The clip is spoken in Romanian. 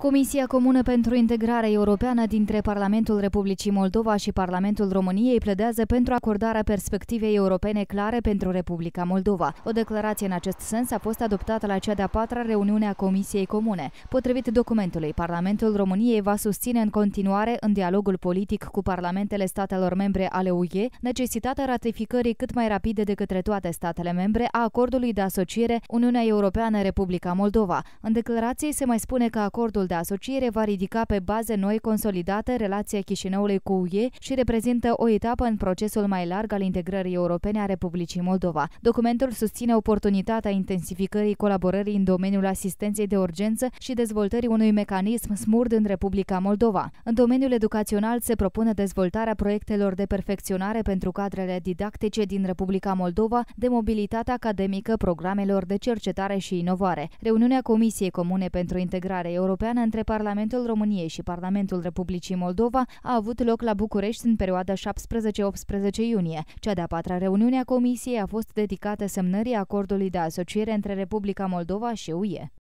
Comisia Comună pentru Integrare Europeană dintre Parlamentul Republicii Moldova și Parlamentul României pledează pentru acordarea perspectivei europene clare pentru Republica Moldova. O declarație în acest sens a fost adoptată la cea de-a patra reuniune a Comisiei Comune. Potrivit documentului, Parlamentul României va susține în continuare, în dialogul politic cu parlamentele statelor membre ale UE, necesitatea ratificării cât mai rapide de către toate statele membre a acordului de asociere Uniunea Europeană-Republica Moldova. În declarație se mai spune că acordul de asociere va ridica pe baze noi consolidate relația Chișinăului cu UE și reprezintă o etapă în procesul mai larg al integrării europene a Republicii Moldova. Documentul susține oportunitatea intensificării colaborării în domeniul asistenței de urgență și dezvoltării unui mecanism smurd în Republica Moldova. În domeniul educațional se propune dezvoltarea proiectelor de perfecționare pentru cadrele didactice din Republica Moldova, de mobilitate academică, programelor de cercetare și inovare. Reuniunea Comisiei Comune pentru Integrare Europeană europeană între Parlamentul României și Parlamentul Republicii Moldova a avut loc la București în perioada 17-18 iunie. Cea de-a patra reuniune a Comisiei a fost dedicată semnării acordului de asociere între Republica Moldova și UE.